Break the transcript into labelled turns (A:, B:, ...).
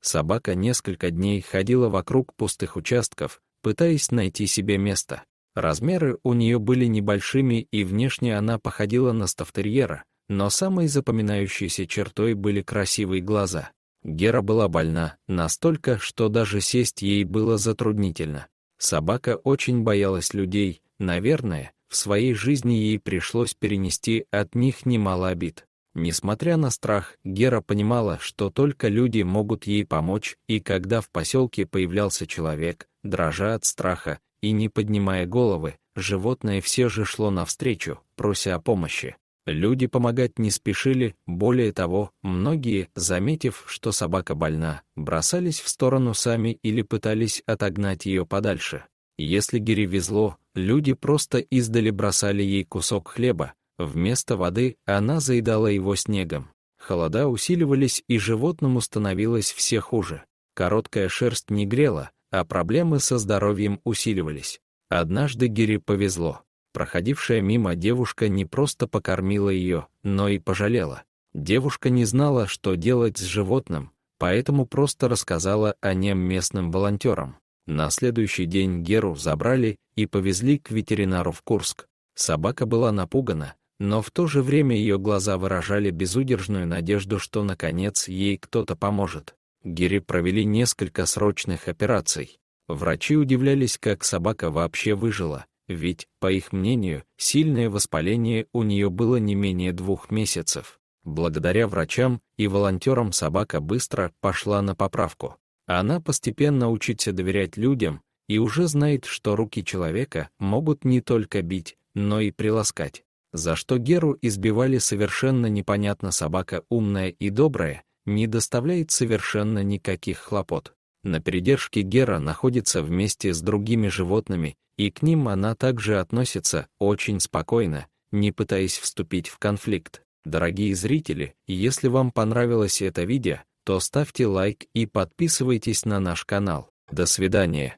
A: Собака несколько дней ходила вокруг пустых участков, пытаясь найти себе место. Размеры у нее были небольшими, и внешне она походила на стафтерьера, но самой запоминающейся чертой были красивые глаза. Гера была больна настолько, что даже сесть ей было затруднительно. Собака очень боялась людей, наверное, в своей жизни ей пришлось перенести от них немало обид. Несмотря на страх, Гера понимала, что только люди могут ей помочь, и когда в поселке появлялся человек, дрожа от страха и не поднимая головы, животное все же шло навстречу, прося о помощи. Люди помогать не спешили, более того, многие, заметив, что собака больна, бросались в сторону сами или пытались отогнать ее подальше. Если Гере везло, люди просто издали бросали ей кусок хлеба, Вместо воды она заедала его снегом. Холода усиливались, и животному становилось все хуже. Короткая шерсть не грела, а проблемы со здоровьем усиливались. Однажды Гири повезло. Проходившая мимо девушка не просто покормила ее, но и пожалела. Девушка не знала, что делать с животным, поэтому просто рассказала о нем местным волонтерам. На следующий день Геру забрали и повезли к ветеринару в Курск. Собака была напугана, но в то же время ее глаза выражали безудержную надежду, что, наконец, ей кто-то поможет. Гири провели несколько срочных операций. Врачи удивлялись, как собака вообще выжила, ведь, по их мнению, сильное воспаление у нее было не менее двух месяцев. Благодаря врачам и волонтерам собака быстро пошла на поправку. Она постепенно учится доверять людям и уже знает, что руки человека могут не только бить, но и приласкать за что Геру избивали совершенно непонятно собака умная и добрая, не доставляет совершенно никаких хлопот. На передержке Гера находится вместе с другими животными, и к ним она также относится очень спокойно, не пытаясь вступить в конфликт. Дорогие зрители, если вам понравилось это видео, то ставьте лайк и подписывайтесь на наш канал. До свидания.